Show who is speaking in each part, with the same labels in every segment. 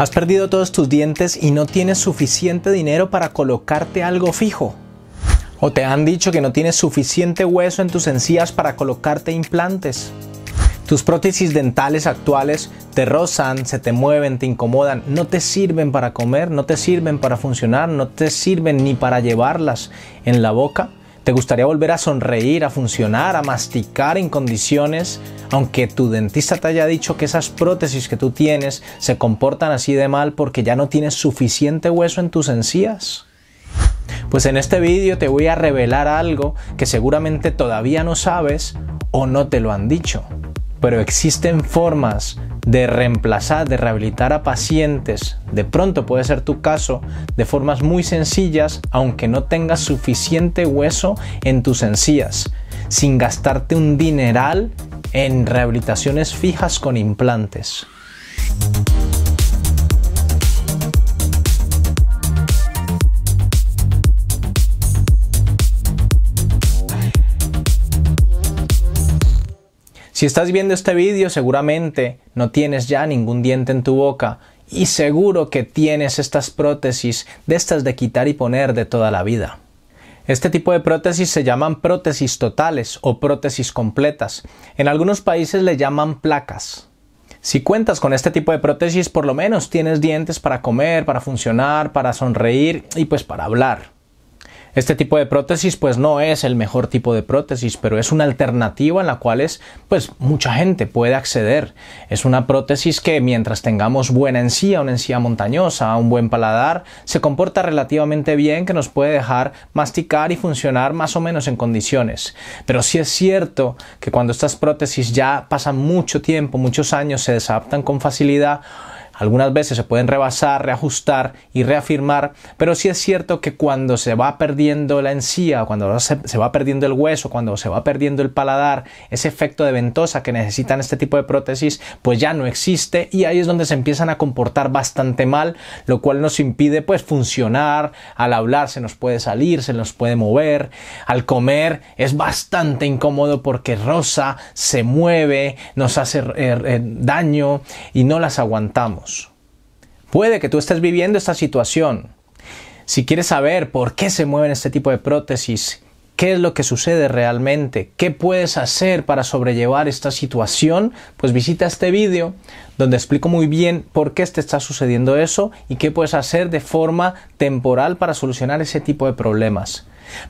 Speaker 1: ¿Has perdido todos tus dientes y no tienes suficiente dinero para colocarte algo fijo? ¿O te han dicho que no tienes suficiente hueso en tus encías para colocarte implantes? Tus prótesis dentales actuales te rozan, se te mueven, te incomodan, no te sirven para comer, no te sirven para funcionar, no te sirven ni para llevarlas en la boca. ¿Te gustaría volver a sonreír, a funcionar, a masticar en condiciones, aunque tu dentista te haya dicho que esas prótesis que tú tienes se comportan así de mal porque ya no tienes suficiente hueso en tus encías? Pues en este vídeo te voy a revelar algo que seguramente todavía no sabes o no te lo han dicho. Pero existen formas de reemplazar, de rehabilitar a pacientes, de pronto puede ser tu caso, de formas muy sencillas, aunque no tengas suficiente hueso en tus encías, sin gastarte un dineral en rehabilitaciones fijas con implantes. Si estás viendo este vídeo, seguramente no tienes ya ningún diente en tu boca y seguro que tienes estas prótesis de estas de quitar y poner de toda la vida. Este tipo de prótesis se llaman prótesis totales o prótesis completas. En algunos países le llaman placas. Si cuentas con este tipo de prótesis, por lo menos tienes dientes para comer, para funcionar, para sonreír y pues para hablar. Este tipo de prótesis pues no es el mejor tipo de prótesis, pero es una alternativa en la cual es pues mucha gente puede acceder. Es una prótesis que mientras tengamos buena encía, una encía montañosa, un buen paladar, se comporta relativamente bien que nos puede dejar masticar y funcionar más o menos en condiciones. Pero sí es cierto que cuando estas prótesis ya pasan mucho tiempo, muchos años, se desadaptan con facilidad, algunas veces se pueden rebasar, reajustar y reafirmar, pero sí es cierto que cuando se va perdiendo la encía, cuando se, va perdiendo el hueso, cuando se va perdiendo el paladar, ese efecto de ventosa que necesitan este tipo de prótesis, pues ya no existe y ahí es donde se empiezan a comportar bastante mal, lo cual nos impide pues funcionar, al hablar se nos puede salir, se nos puede mover, al comer es bastante incómodo porque rosa, se mueve, nos hace eh, eh, daño y no las aguantamos. Puede que tú estés viviendo esta situación. Si quieres saber por qué se mueven este tipo de prótesis, qué es lo que sucede realmente, qué puedes hacer para sobrellevar esta situación, pues visita este vídeo donde explico muy bien por qué te está sucediendo eso y qué puedes hacer de forma temporal para solucionar ese tipo de problemas.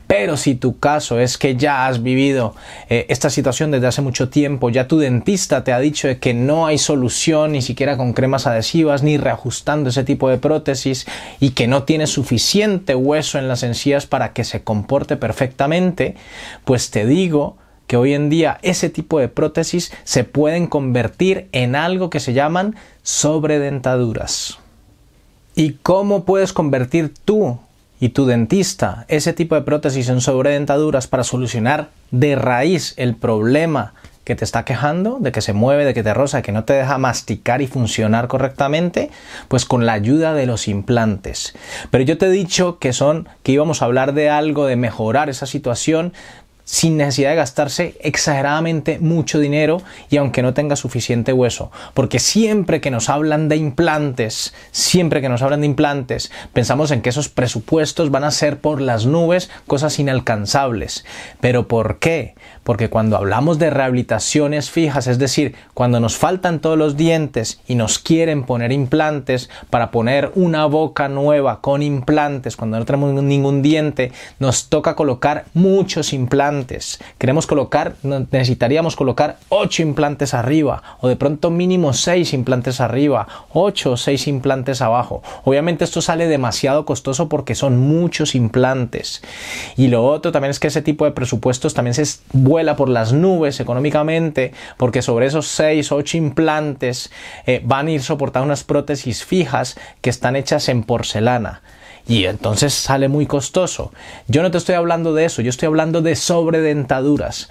Speaker 1: Pero si tu caso es que ya has vivido eh, esta situación desde hace mucho tiempo, ya tu dentista te ha dicho que no hay solución ni siquiera con cremas adhesivas ni reajustando ese tipo de prótesis y que no tienes suficiente hueso en las encías para que se comporte perfectamente, pues te digo que hoy en día ese tipo de prótesis se pueden convertir en algo que se llaman sobredentaduras. ¿Y cómo puedes convertir tú y tu dentista ese tipo de prótesis en sobredentaduras para solucionar de raíz el problema que te está quejando, de que se mueve, de que te roza, que no te deja masticar y funcionar correctamente, pues con la ayuda de los implantes. Pero yo te he dicho que son que íbamos a hablar de algo de mejorar esa situación, sin necesidad de gastarse exageradamente mucho dinero y aunque no tenga suficiente hueso. Porque siempre que nos hablan de implantes, siempre que nos hablan de implantes, pensamos en que esos presupuestos van a ser por las nubes, cosas inalcanzables. Pero ¿por qué? Porque cuando hablamos de rehabilitaciones fijas, es decir, cuando nos faltan todos los dientes y nos quieren poner implantes para poner una boca nueva con implantes, cuando no tenemos ningún diente, nos toca colocar muchos implantes Queremos colocar, necesitaríamos colocar 8 implantes arriba o de pronto mínimo 6 implantes arriba, 8 o 6 implantes abajo. Obviamente esto sale demasiado costoso porque son muchos implantes. Y lo otro también es que ese tipo de presupuestos también se vuela por las nubes económicamente porque sobre esos 6 o 8 implantes eh, van a ir soportando unas prótesis fijas que están hechas en porcelana y entonces sale muy costoso. Yo no te estoy hablando de eso, yo estoy hablando de sobredentaduras.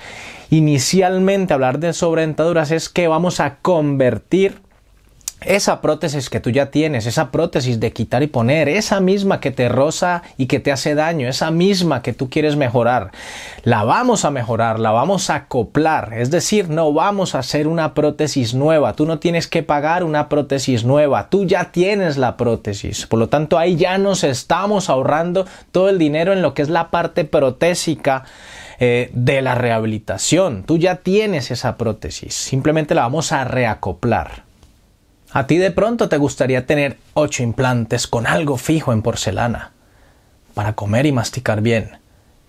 Speaker 1: Inicialmente hablar de sobredentaduras es que vamos a convertir esa prótesis que tú ya tienes, esa prótesis de quitar y poner, esa misma que te roza y que te hace daño, esa misma que tú quieres mejorar, la vamos a mejorar, la vamos a acoplar, es decir, no vamos a hacer una prótesis nueva, tú no tienes que pagar una prótesis nueva, tú ya tienes la prótesis, por lo tanto ahí ya nos estamos ahorrando todo el dinero en lo que es la parte protésica eh, de la rehabilitación, tú ya tienes esa prótesis, simplemente la vamos a reacoplar. A ti de pronto te gustaría tener ocho implantes con algo fijo en porcelana para comer y masticar bien.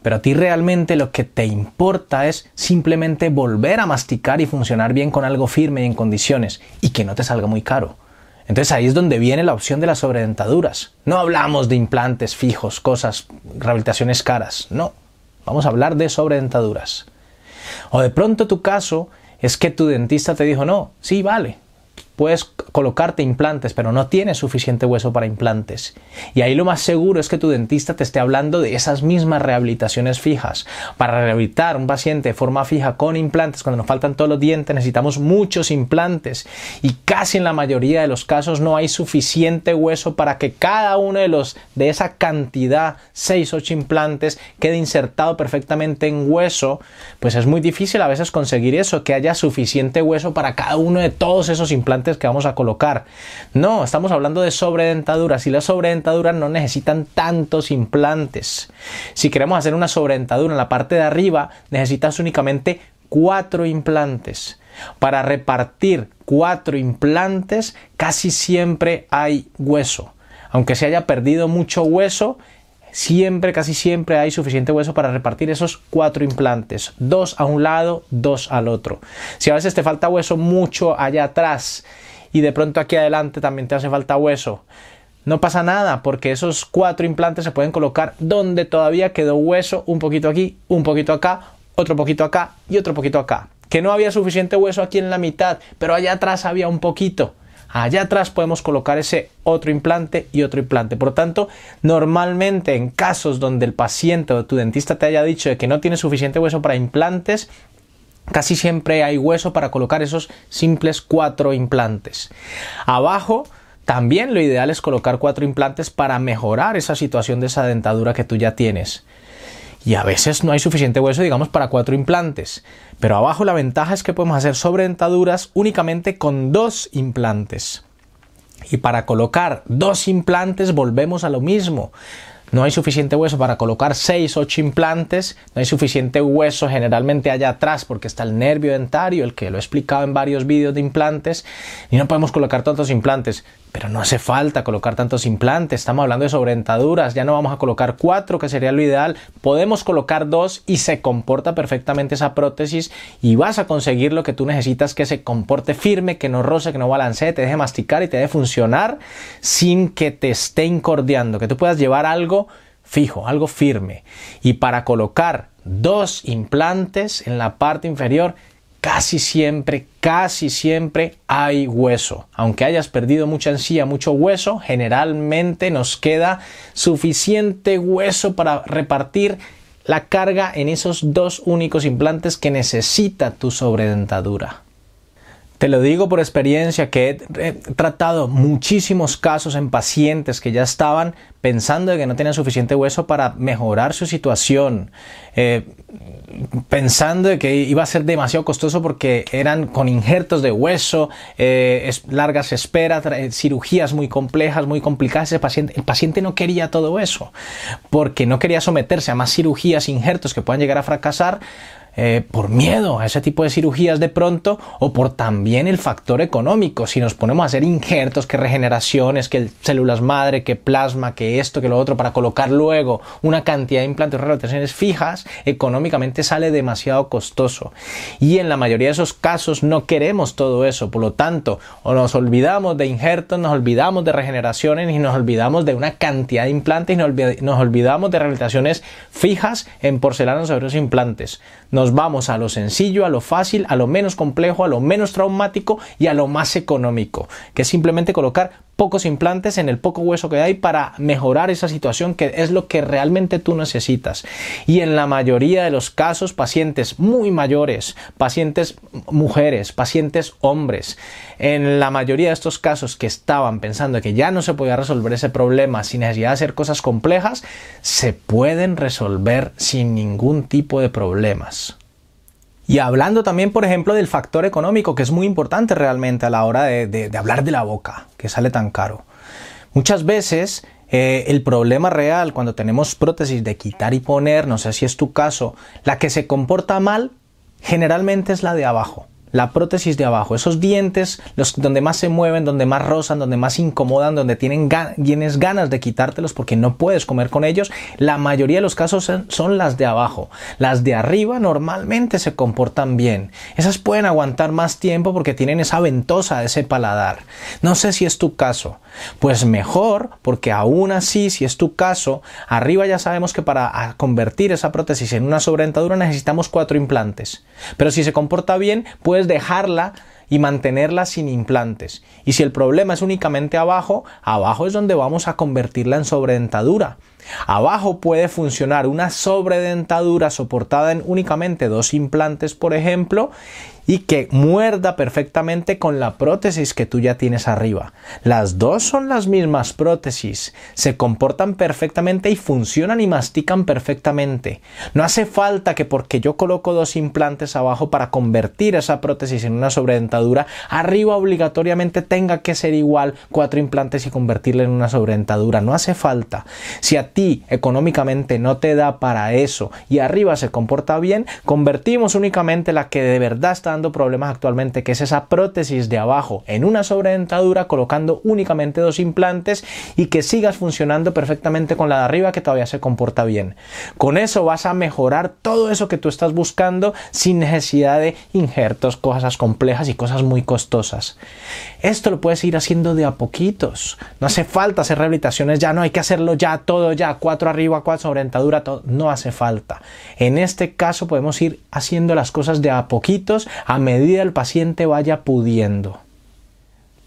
Speaker 1: Pero a ti realmente lo que te importa es simplemente volver a masticar y funcionar bien con algo firme y en condiciones y que no te salga muy caro. Entonces ahí es donde viene la opción de las sobredentaduras. No hablamos de implantes fijos, cosas, rehabilitaciones caras. No, vamos a hablar de sobredentaduras. O de pronto tu caso es que tu dentista te dijo, no, sí, vale, puedes colocarte implantes, pero no tienes suficiente hueso para implantes. Y ahí lo más seguro es que tu dentista te esté hablando de esas mismas rehabilitaciones fijas. Para rehabilitar un paciente de forma fija con implantes, cuando nos faltan todos los dientes, necesitamos muchos implantes. Y casi en la mayoría de los casos no hay suficiente hueso para que cada uno de los de esa cantidad, 6, 8 implantes, quede insertado perfectamente en hueso. Pues es muy difícil a veces conseguir eso, que haya suficiente hueso para cada uno de todos esos implantes que vamos a colocar. No, estamos hablando de sobredentaduras y las sobredentaduras no necesitan tantos implantes. Si queremos hacer una sobredentadura en la parte de arriba, necesitas únicamente cuatro implantes. Para repartir cuatro implantes casi siempre hay hueso. Aunque se haya perdido mucho hueso, siempre, casi siempre hay suficiente hueso para repartir esos cuatro implantes, dos a un lado, dos al otro. Si a veces te falta hueso mucho allá atrás y de pronto aquí adelante también te hace falta hueso, no pasa nada porque esos cuatro implantes se pueden colocar donde todavía quedó hueso, un poquito aquí, un poquito acá, otro poquito acá y otro poquito acá. Que no había suficiente hueso aquí en la mitad, pero allá atrás había un poquito. Allá atrás podemos colocar ese otro implante y otro implante. Por tanto, normalmente en casos donde el paciente o tu dentista te haya dicho que no tiene suficiente hueso para implantes, casi siempre hay hueso para colocar esos simples cuatro implantes. Abajo también lo ideal es colocar cuatro implantes para mejorar esa situación de esa dentadura que tú ya tienes y a veces no hay suficiente hueso, digamos, para cuatro implantes. Pero abajo la ventaja es que podemos hacer sobredentaduras únicamente con dos implantes. Y para colocar dos implantes volvemos a lo mismo. No hay suficiente hueso para colocar 6, ocho implantes, no hay suficiente hueso generalmente allá atrás porque está el nervio dentario, el que lo he explicado en varios vídeos de implantes, y no podemos colocar tantos implantes. Pero no hace falta colocar tantos implantes, estamos hablando de sobrentaduras, ya no vamos a colocar cuatro, que sería lo ideal, podemos colocar dos y se comporta perfectamente esa prótesis y vas a conseguir lo que tú necesitas, que se comporte firme, que no roce, que no balancee, te deje masticar y te deje funcionar sin que te esté incordiando, que tú puedas llevar algo fijo, algo firme. Y para colocar dos implantes en la parte inferior, casi siempre, casi siempre hay hueso. Aunque hayas perdido mucha encía, mucho hueso, generalmente nos queda suficiente hueso para repartir la carga en esos dos únicos implantes que necesita tu sobredentadura. Te lo digo por experiencia que he tratado muchísimos casos en pacientes que ya estaban pensando que no tenían suficiente hueso para mejorar su situación, eh, pensando que iba a ser demasiado costoso porque eran con injertos de hueso, eh, largas esperas, eh, cirugías muy complejas, muy complicadas. El paciente, el paciente no quería todo eso porque no quería someterse a más cirugías, injertos que puedan llegar a fracasar eh, por miedo a ese tipo de cirugías de pronto o por también el factor económico. Si nos ponemos a hacer injertos, que regeneraciones, que células madre, que plasma, que esto, que lo otro, para colocar luego una cantidad de implantes o rehabilitaciones fijas, económicamente sale demasiado costoso. Y en la mayoría de esos casos no queremos todo eso. Por lo tanto, o nos olvidamos de injertos, nos olvidamos de regeneraciones y nos olvidamos de una cantidad de implantes y nos, olvidamos de rehabilitaciones fijas en porcelana sobre los implantes vamos a lo sencillo, a lo fácil, a lo menos complejo, a lo menos traumático y a lo más económico, que es simplemente colocar pocos implantes en el poco hueso que hay para mejorar esa situación que es lo que realmente tú necesitas. Y en la mayoría de los casos, pacientes muy mayores, pacientes mujeres, pacientes hombres, en la mayoría de estos casos que estaban pensando que ya no se podía resolver ese problema sin necesidad de hacer cosas complejas, se pueden resolver sin ningún tipo de problemas. Y hablando también, por ejemplo, del factor económico, que es muy importante realmente a la hora de, hablar de la boca, que sale tan caro. Muchas veces eh, el problema real cuando tenemos prótesis de quitar y poner, no sé si es tu caso, la que se comporta mal generalmente es la de abajo la prótesis de abajo, esos dientes, los donde más se mueven, donde más rozan, donde más incomodan, donde tienen tienes ganas de quitártelos porque no puedes comer con ellos, la mayoría de los casos son, las de abajo. Las de arriba normalmente se comportan bien. Esas pueden aguantar más tiempo porque tienen esa ventosa, ese paladar. No sé si es tu caso. Pues mejor, porque aún así, si es tu caso, arriba ya sabemos que para ah, convertir esa prótesis en una sobreentadura necesitamos cuatro implantes. Pero si se comporta bien, puede dejarla y mantenerla sin implantes. Y si el problema es únicamente abajo, abajo es donde vamos a convertirla en sobredentadura. Abajo puede funcionar una sobredentadura soportada en únicamente dos implantes, por ejemplo, y que muerda perfectamente con la prótesis que tú ya tienes arriba. Las dos son las mismas prótesis, se comportan perfectamente y funcionan y mastican perfectamente. No hace falta que porque yo coloco dos implantes abajo para convertir esa prótesis en una sobredentadura, arriba obligatoriamente tenga que ser igual cuatro implantes y convertirla en una sobredentadura. No hace falta. Si a ti económicamente no te da para eso y arriba se comporta bien, convertimos únicamente la que de verdad está dando problemas actualmente, que es esa prótesis de abajo en una sobredentadura colocando únicamente dos implantes y que sigas funcionando perfectamente con la de arriba que todavía se comporta bien. Con eso vas a mejorar todo eso que tú estás buscando sin necesidad de injertos, cosas complejas y cosas muy costosas. Esto lo puedes ir haciendo de a poquitos. No hace falta hacer rehabilitaciones ya, no hay que hacerlo ya todo ya, cuatro arriba, cuatro sobre todo. no hace falta. En este caso podemos ir haciendo las cosas de a poquitos a medida el paciente vaya pudiendo.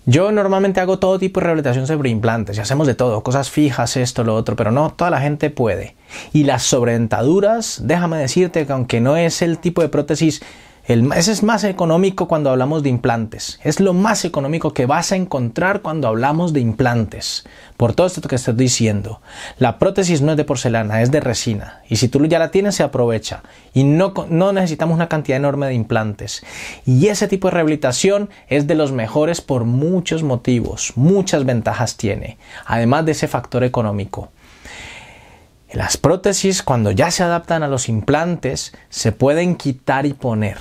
Speaker 1: Yo normalmente hago todo tipo de rehabilitación sobre implantes y hacemos de todo, cosas fijas, esto, lo otro, pero no, toda la gente puede. Y las sobredentaduras, déjame decirte que aunque no es el tipo de prótesis el, ese es más económico cuando hablamos de implantes. Es lo más económico que vas a encontrar cuando hablamos de implantes. Por todo esto que estoy diciendo. La prótesis no es de porcelana, es de resina. Y si tú ya la tienes, se aprovecha. Y no necesitamos una cantidad enorme de implantes. Y ese tipo de rehabilitación es de los mejores por muchos motivos. Muchas ventajas tiene. Además de ese factor económico. Las prótesis, cuando ya se adaptan a los implantes, se pueden quitar y poner.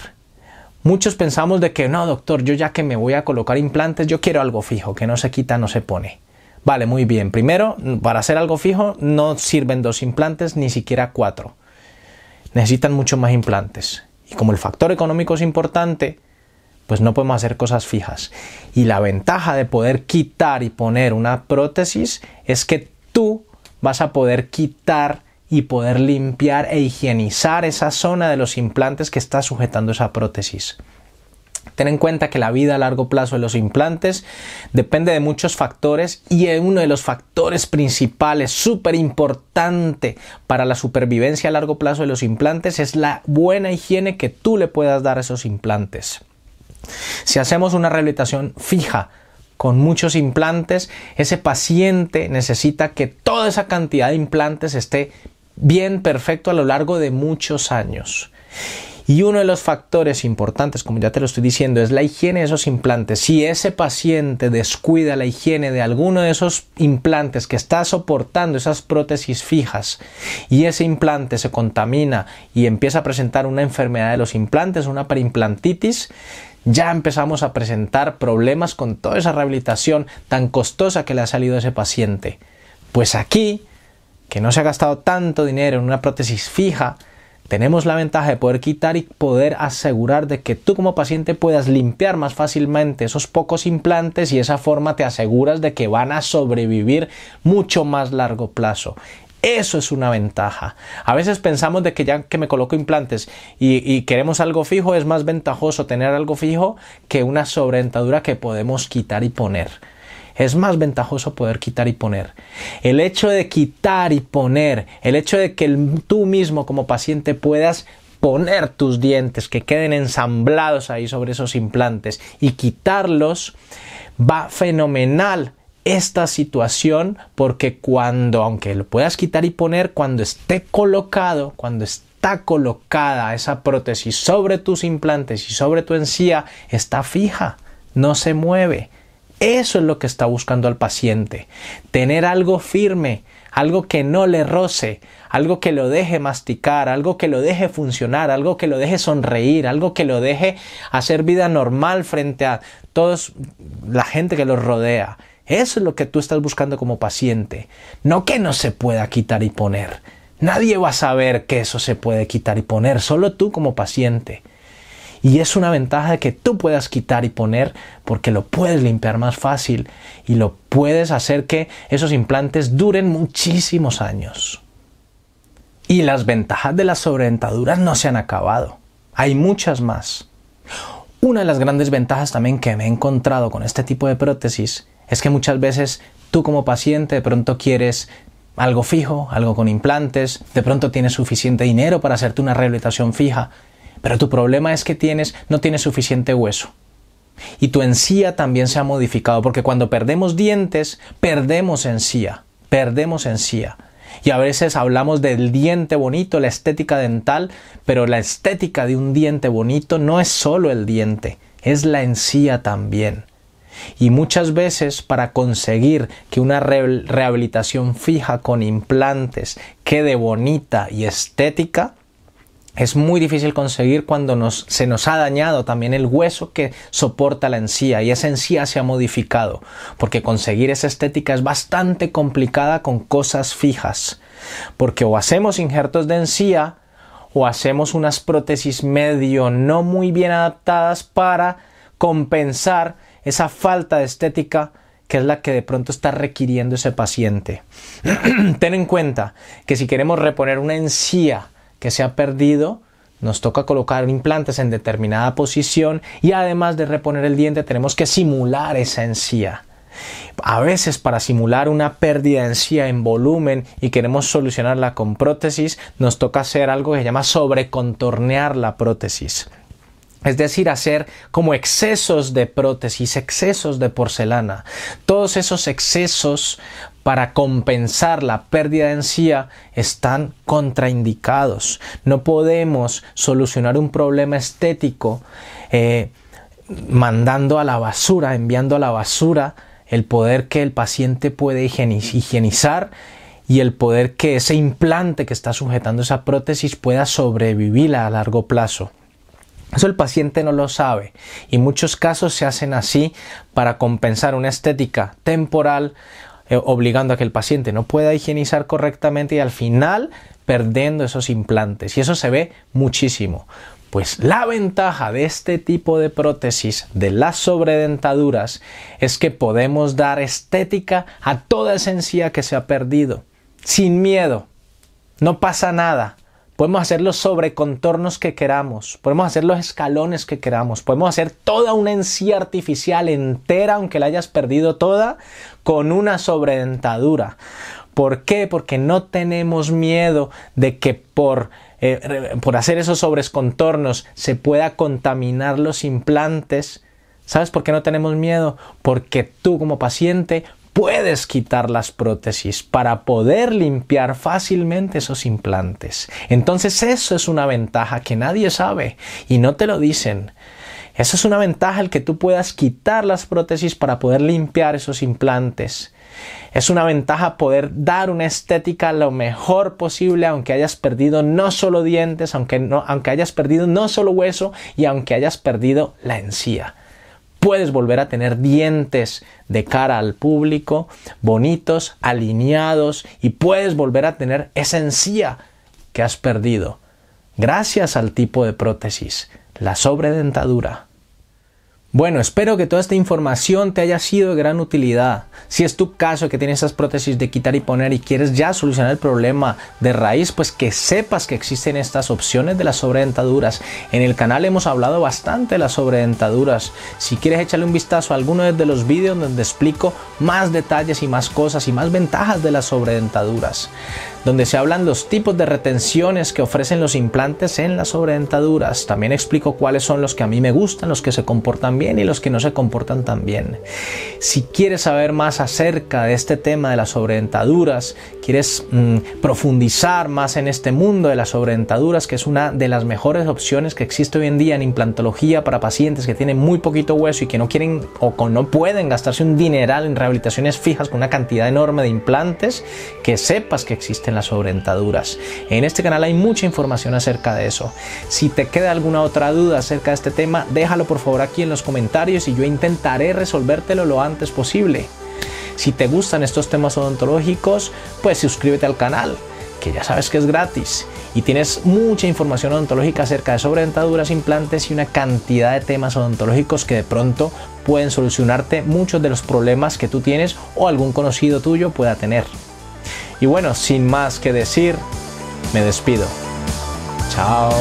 Speaker 1: Muchos pensamos de que no, doctor, yo ya que me voy a colocar implantes, yo quiero algo fijo, que no se quita, no se pone. Vale, muy bien. Primero, para hacer algo fijo no sirven dos implantes, ni siquiera cuatro. Necesitan muchos más implantes. Y como el factor económico es importante, pues no podemos hacer cosas fijas. Y la ventaja de poder quitar y poner una prótesis es que tú vas a poder quitar y poder limpiar e higienizar esa zona de los implantes que está sujetando esa prótesis. Ten en cuenta que la vida a largo plazo de los implantes depende de muchos factores y uno de los factores principales súper importante para la supervivencia a largo plazo de los implantes es la buena higiene que tú le puedas dar a esos implantes. Si hacemos una rehabilitación fija con muchos implantes, ese paciente necesita que toda esa cantidad de implantes esté bien perfecto a lo largo de muchos años. Y uno de los factores importantes, como ya te lo estoy diciendo, es la higiene de esos implantes. Si ese paciente descuida la higiene de alguno de esos implantes que está soportando esas prótesis fijas y ese implante se contamina y empieza a presentar una enfermedad de los implantes, una preimplantitis, ya empezamos a presentar problemas con toda esa rehabilitación tan costosa que le ha salido a ese paciente. Pues aquí, que no se ha gastado tanto dinero en una prótesis fija, tenemos la ventaja de poder quitar y poder asegurar de que tú como paciente puedas limpiar más fácilmente esos pocos implantes y de esa forma te aseguras de que van a sobrevivir mucho más largo plazo. Eso es una ventaja. A veces pensamos de que ya que me coloco implantes y, queremos algo fijo, es más ventajoso tener algo fijo que una sobreentadura que podemos quitar y poner. Es más ventajoso poder quitar y poner. El hecho de quitar y poner, el hecho de que tú mismo como paciente puedas poner tus dientes que queden ensamblados ahí sobre esos implantes y quitarlos, va fenomenal esta situación porque cuando, aunque lo puedas quitar y poner, cuando esté colocado, cuando está colocada esa prótesis sobre tus implantes y sobre tu encía, está fija, no se mueve. Eso es lo que está buscando al paciente, tener algo firme, algo que no le roce, algo que lo deje masticar, algo que lo deje funcionar, algo que lo deje sonreír, algo que lo deje hacer vida normal frente a todos la gente que lo rodea. Eso es lo que tú estás buscando como paciente. No que no se pueda quitar y poner. Nadie va a saber que eso se puede quitar y poner, solo tú como paciente. Y es una ventaja de que tú puedas quitar y poner porque lo puedes limpiar más fácil y lo puedes hacer que esos implantes duren muchísimos años. Y las ventajas de las sobreventaduras no se han acabado. Hay muchas más. Una de las grandes ventajas también que me he encontrado con este tipo de prótesis es que muchas veces tú como paciente de pronto quieres algo fijo, algo con implantes, de pronto tienes suficiente dinero para hacerte una rehabilitación fija, pero tu problema es que tienes no tienes suficiente hueso. Y tu encía también se ha modificado, porque cuando perdemos dientes, perdemos encía, perdemos encía. Y a veces hablamos del diente bonito, la estética dental, pero la estética de un diente bonito no es solo el diente, es la encía también. Y muchas veces para conseguir que una rehabilitación fija con implantes quede bonita y estética, es muy difícil conseguir cuando nos, se nos ha dañado también el hueso que soporta la encía y esa encía se ha modificado, porque conseguir esa estética es bastante complicada con cosas fijas, porque o hacemos injertos de encía o hacemos unas prótesis medio no muy bien adaptadas para compensar esa falta de estética que es la que de pronto está requiriendo ese paciente. Ten en cuenta que si queremos reponer una encía que se ha perdido, nos toca colocar implantes en determinada posición y además de reponer el diente tenemos que simular esa encía. A veces para simular una pérdida de encía en volumen y queremos solucionarla con prótesis, nos toca hacer algo que se llama sobrecontornear la prótesis. Es decir, hacer como excesos de prótesis, excesos de porcelana. Todos esos excesos para compensar la pérdida de encía están contraindicados. No podemos solucionar un problema estético eh, mandando a la basura, enviando a la basura el poder que el paciente puede higienizar y el poder que ese implante que está sujetando esa prótesis pueda sobrevivir a largo plazo. Eso el paciente no lo sabe y muchos casos se hacen así para compensar una estética temporal eh, obligando a que el paciente no pueda higienizar correctamente y al final perdiendo esos implantes y eso se ve muchísimo. Pues la ventaja de este tipo de prótesis, de las sobredentaduras, es que podemos dar estética a toda esencia que se ha perdido, sin miedo. No pasa nada. Podemos hacer los sobrecontornos que queramos, podemos hacer los escalones que queramos, podemos hacer toda una encía artificial entera, aunque la hayas perdido toda, con una sobredentadura. ¿Por qué? Porque no tenemos miedo de que por, eh, por hacer esos sobrescontornos se pueda contaminar los implantes. ¿Sabes por qué no tenemos miedo? Porque tú como paciente puedes quitar las prótesis para poder limpiar fácilmente esos implantes. Entonces eso es una ventaja que nadie sabe y no te lo dicen. Eso es una ventaja el que tú puedas quitar las prótesis para poder limpiar esos implantes. Es una ventaja poder dar una estética lo mejor posible, aunque hayas perdido no solo dientes, aunque, aunque hayas perdido no solo hueso y aunque hayas perdido la encía puedes volver a tener dientes de cara al público, bonitos, alineados, y puedes volver a tener esa encía que has perdido gracias al tipo de prótesis, la sobredentadura. Bueno, espero que toda esta información te haya sido de gran utilidad. Si es tu caso que tienes esas prótesis de quitar y poner y quieres ya solucionar el problema de raíz, pues que sepas que existen estas opciones de las sobredentaduras. En el canal hemos hablado bastante de las sobredentaduras. Si quieres echarle un vistazo a alguno de los vídeos donde explico más detalles y más cosas y más ventajas de las sobredentaduras donde se hablan los tipos de retenciones que ofrecen los implantes en las sobredentaduras. También explico cuáles son los que a mí me gustan, los que se comportan bien y los que no se comportan tan bien. Si quieres saber más acerca de este tema de las sobredentaduras, quieres mm, profundizar más en este mundo de las sobredentaduras, que es una de las mejores opciones que existe hoy en día en implantología para pacientes que tienen muy poquito hueso y que no quieren o no pueden gastarse un dineral en rehabilitaciones fijas con una cantidad enorme de implantes, que sepas que existe las sobrentaduras. En este canal hay mucha información acerca de eso. Si te queda alguna otra duda acerca de este tema, déjalo por favor aquí en los comentarios y yo intentaré resolvértelo lo antes posible. Si te gustan estos temas odontológicos, pues suscríbete al canal que ya sabes que es gratis y tienes mucha información odontológica acerca de sobreventaduras, implantes y una cantidad de temas odontológicos que de pronto pueden solucionarte muchos de los problemas que tú tienes o algún conocido tuyo pueda tener. Y bueno, sin más que decir, me despido. Chao.